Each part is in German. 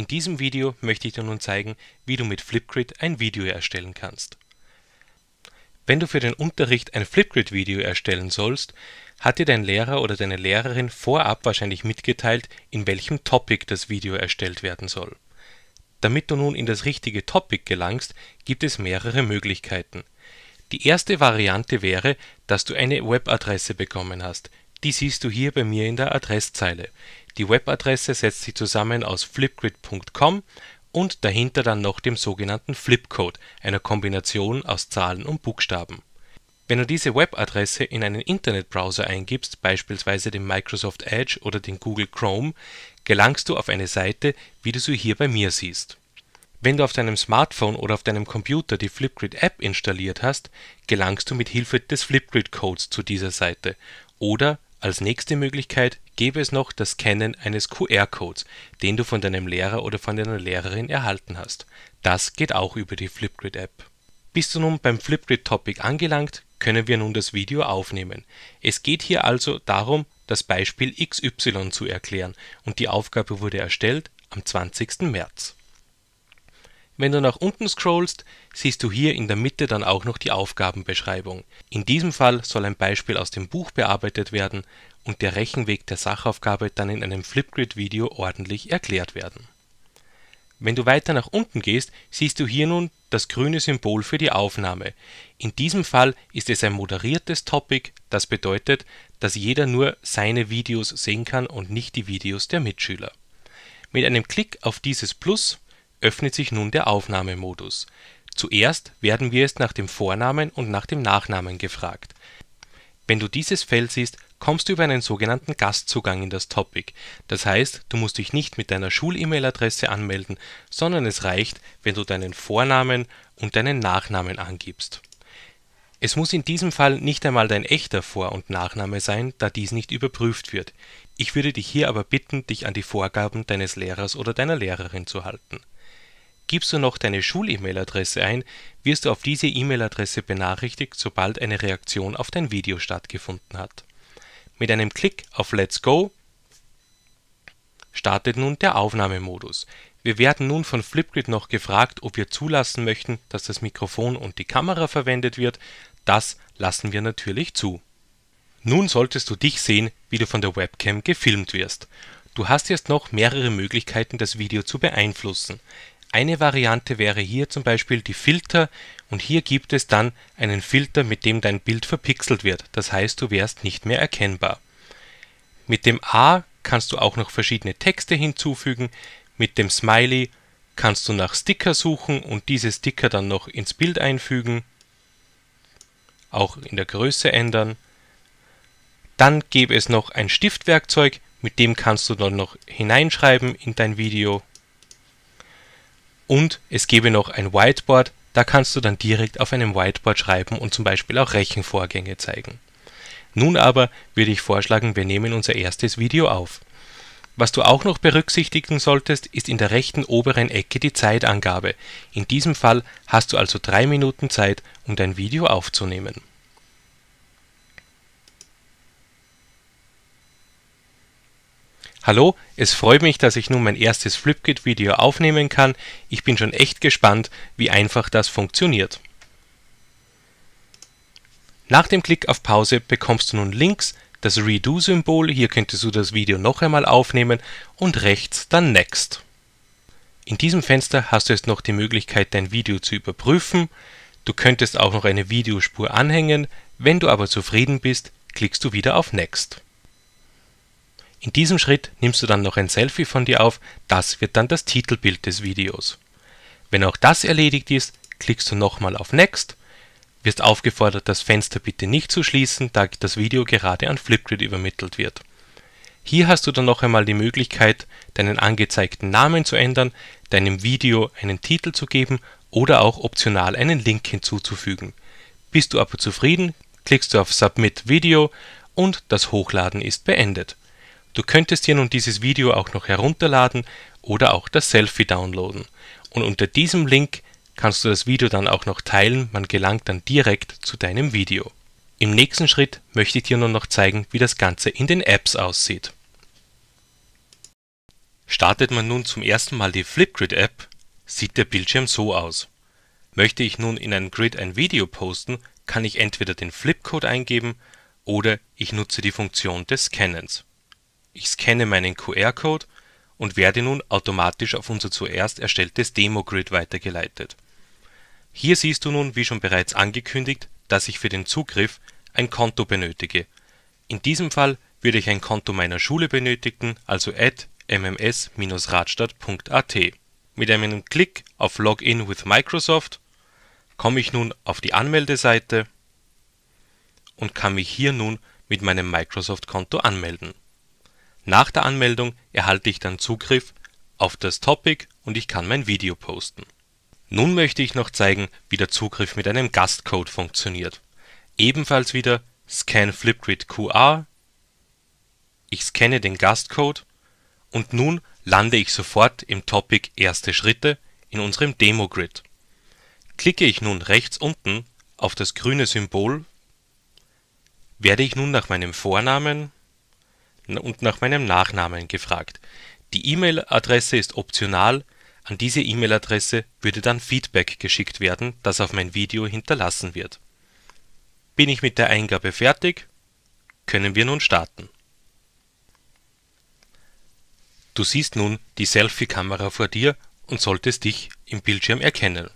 In diesem Video möchte ich dir nun zeigen, wie du mit Flipgrid ein Video erstellen kannst. Wenn du für den Unterricht ein Flipgrid-Video erstellen sollst, hat dir dein Lehrer oder deine Lehrerin vorab wahrscheinlich mitgeteilt, in welchem Topic das Video erstellt werden soll. Damit du nun in das richtige Topic gelangst, gibt es mehrere Möglichkeiten. Die erste Variante wäre, dass du eine Webadresse bekommen hast. Die siehst du hier bei mir in der Adresszeile. Die Webadresse setzt sich zusammen aus flipgrid.com und dahinter dann noch dem sogenannten Flipcode, einer Kombination aus Zahlen und Buchstaben. Wenn du diese Webadresse in einen Internetbrowser eingibst, beispielsweise den Microsoft Edge oder den Google Chrome, gelangst du auf eine Seite, wie du sie hier bei mir siehst. Wenn du auf deinem Smartphone oder auf deinem Computer die Flipgrid App installiert hast, gelangst du mit Hilfe des Flipgrid Codes zu dieser Seite oder als nächste Möglichkeit gäbe es noch das Scannen eines QR-Codes, den du von deinem Lehrer oder von deiner Lehrerin erhalten hast. Das geht auch über die Flipgrid-App. Bist du nun beim Flipgrid-Topic angelangt, können wir nun das Video aufnehmen. Es geht hier also darum, das Beispiel XY zu erklären und die Aufgabe wurde erstellt am 20. März. Wenn du nach unten scrollst, siehst du hier in der Mitte dann auch noch die Aufgabenbeschreibung. In diesem Fall soll ein Beispiel aus dem Buch bearbeitet werden und der Rechenweg der Sachaufgabe dann in einem Flipgrid-Video ordentlich erklärt werden. Wenn du weiter nach unten gehst, siehst du hier nun das grüne Symbol für die Aufnahme. In diesem Fall ist es ein moderiertes Topic, das bedeutet, dass jeder nur seine Videos sehen kann und nicht die Videos der Mitschüler. Mit einem Klick auf dieses Plus öffnet sich nun der Aufnahmemodus. Zuerst werden wir es nach dem Vornamen und nach dem Nachnamen gefragt. Wenn du dieses Feld siehst, kommst du über einen sogenannten Gastzugang in das Topic, das heißt, du musst dich nicht mit deiner Schul-E-Mail-Adresse anmelden, sondern es reicht, wenn du deinen Vornamen und deinen Nachnamen angibst. Es muss in diesem Fall nicht einmal dein echter Vor- und Nachname sein, da dies nicht überprüft wird. Ich würde dich hier aber bitten, dich an die Vorgaben deines Lehrers oder deiner Lehrerin zu halten. Gibst du noch deine Schul-E-Mail-Adresse ein, wirst du auf diese E-Mail-Adresse benachrichtigt, sobald eine Reaktion auf dein Video stattgefunden hat. Mit einem Klick auf Let's Go startet nun der Aufnahmemodus. Wir werden nun von Flipgrid noch gefragt, ob wir zulassen möchten, dass das Mikrofon und die Kamera verwendet wird. Das lassen wir natürlich zu. Nun solltest du dich sehen, wie du von der Webcam gefilmt wirst. Du hast jetzt noch mehrere Möglichkeiten, das Video zu beeinflussen. Eine Variante wäre hier zum Beispiel die Filter und hier gibt es dann einen Filter, mit dem dein Bild verpixelt wird, das heißt du wärst nicht mehr erkennbar. Mit dem A kannst du auch noch verschiedene Texte hinzufügen, mit dem Smiley kannst du nach Sticker suchen und diese Sticker dann noch ins Bild einfügen, auch in der Größe ändern. Dann gäbe es noch ein Stiftwerkzeug, mit dem kannst du dann noch hineinschreiben in dein Video und es gebe noch ein Whiteboard, da kannst du dann direkt auf einem Whiteboard schreiben und zum Beispiel auch Rechenvorgänge zeigen. Nun aber würde ich vorschlagen, wir nehmen unser erstes Video auf. Was du auch noch berücksichtigen solltest, ist in der rechten oberen Ecke die Zeitangabe. In diesem Fall hast du also drei Minuten Zeit, um dein Video aufzunehmen. Hallo, es freut mich, dass ich nun mein erstes Flipkit-Video aufnehmen kann. Ich bin schon echt gespannt, wie einfach das funktioniert. Nach dem Klick auf Pause bekommst du nun links das Redo-Symbol, hier könntest du das Video noch einmal aufnehmen und rechts dann Next. In diesem Fenster hast du jetzt noch die Möglichkeit, dein Video zu überprüfen. Du könntest auch noch eine Videospur anhängen, wenn du aber zufrieden bist, klickst du wieder auf Next. In diesem Schritt nimmst du dann noch ein Selfie von dir auf, das wird dann das Titelbild des Videos. Wenn auch das erledigt ist, klickst du nochmal auf Next, wirst aufgefordert, das Fenster bitte nicht zu schließen, da das Video gerade an Flipgrid übermittelt wird. Hier hast du dann noch einmal die Möglichkeit, deinen angezeigten Namen zu ändern, deinem Video einen Titel zu geben oder auch optional einen Link hinzuzufügen. Bist du aber zufrieden, klickst du auf Submit Video und das Hochladen ist beendet. Du könntest dir nun dieses Video auch noch herunterladen oder auch das Selfie downloaden. Und unter diesem Link kannst du das Video dann auch noch teilen, man gelangt dann direkt zu deinem Video. Im nächsten Schritt möchte ich dir nun noch zeigen, wie das Ganze in den Apps aussieht. Startet man nun zum ersten Mal die Flipgrid App, sieht der Bildschirm so aus. Möchte ich nun in einem Grid ein Video posten, kann ich entweder den Flipcode eingeben oder ich nutze die Funktion des Scannens. Ich scanne meinen QR-Code und werde nun automatisch auf unser zuerst erstelltes Demo-Grid weitergeleitet. Hier siehst du nun wie schon bereits angekündigt, dass ich für den Zugriff ein Konto benötige. In diesem Fall würde ich ein Konto meiner Schule benötigen, also at mms-radstadt.at. Mit einem Klick auf Login with Microsoft komme ich nun auf die Anmeldeseite und kann mich hier nun mit meinem Microsoft-Konto anmelden. Nach der Anmeldung erhalte ich dann Zugriff auf das Topic und ich kann mein Video posten. Nun möchte ich noch zeigen, wie der Zugriff mit einem Gastcode funktioniert. Ebenfalls wieder Scan Flipgrid QR, ich scanne den Gastcode und nun lande ich sofort im Topic Erste Schritte in unserem Demo-Grid. Klicke ich nun rechts unten auf das grüne Symbol, werde ich nun nach meinem Vornamen und nach meinem Nachnamen gefragt. Die E-Mail-Adresse ist optional, an diese E-Mail-Adresse würde dann Feedback geschickt werden, das auf mein Video hinterlassen wird. Bin ich mit der Eingabe fertig, können wir nun starten. Du siehst nun die Selfie-Kamera vor dir und solltest dich im Bildschirm erkennen.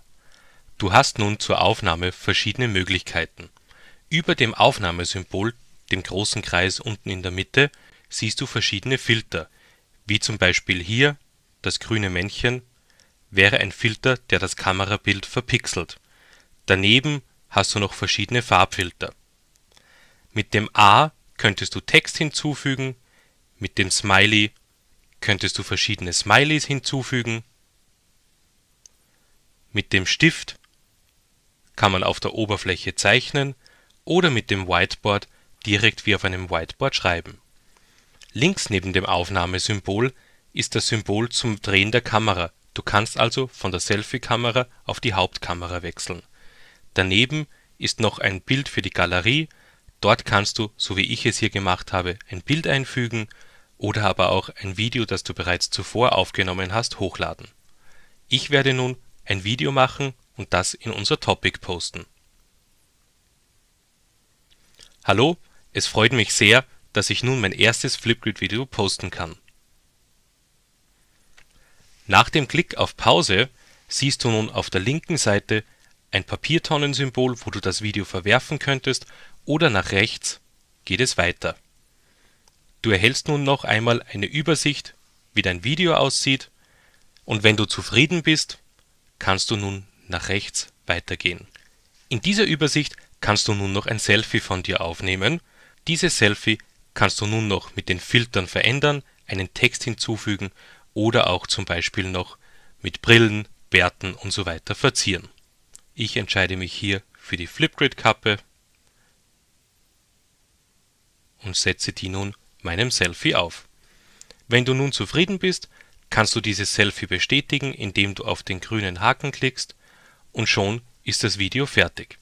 Du hast nun zur Aufnahme verschiedene Möglichkeiten. Über dem Aufnahmesymbol, dem großen Kreis unten in der Mitte, siehst du verschiedene Filter, wie zum Beispiel hier das grüne Männchen wäre ein Filter, der das Kamerabild verpixelt. Daneben hast du noch verschiedene Farbfilter. Mit dem A könntest du Text hinzufügen, mit dem Smiley könntest du verschiedene Smileys hinzufügen, mit dem Stift kann man auf der Oberfläche zeichnen oder mit dem Whiteboard direkt wie auf einem Whiteboard schreiben. Links neben dem Aufnahmesymbol ist das Symbol zum Drehen der Kamera, du kannst also von der Selfie-Kamera auf die Hauptkamera wechseln. Daneben ist noch ein Bild für die Galerie, dort kannst du, so wie ich es hier gemacht habe, ein Bild einfügen oder aber auch ein Video, das du bereits zuvor aufgenommen hast, hochladen. Ich werde nun ein Video machen und das in unser Topic posten. Hallo, es freut mich sehr dass ich nun mein erstes Flipgrid-Video posten kann. Nach dem Klick auf Pause siehst du nun auf der linken Seite ein Papiertonnensymbol, wo du das Video verwerfen könntest, oder nach rechts geht es weiter. Du erhältst nun noch einmal eine Übersicht, wie dein Video aussieht, und wenn du zufrieden bist, kannst du nun nach rechts weitergehen. In dieser Übersicht kannst du nun noch ein Selfie von dir aufnehmen. Dieses Selfie kannst du nun noch mit den Filtern verändern, einen Text hinzufügen oder auch zum Beispiel noch mit Brillen, Bärten und so weiter verzieren. Ich entscheide mich hier für die Flipgrid-Kappe und setze die nun meinem Selfie auf. Wenn du nun zufrieden bist, kannst du dieses Selfie bestätigen, indem du auf den grünen Haken klickst und schon ist das Video fertig.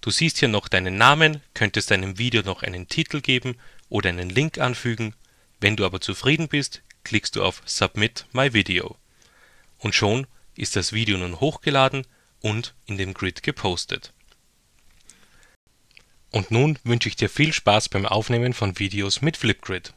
Du siehst hier noch deinen Namen, könntest deinem Video noch einen Titel geben oder einen Link anfügen, wenn du aber zufrieden bist, klickst du auf Submit my Video. Und schon ist das Video nun hochgeladen und in dem Grid gepostet. Und nun wünsche ich dir viel Spaß beim Aufnehmen von Videos mit Flipgrid.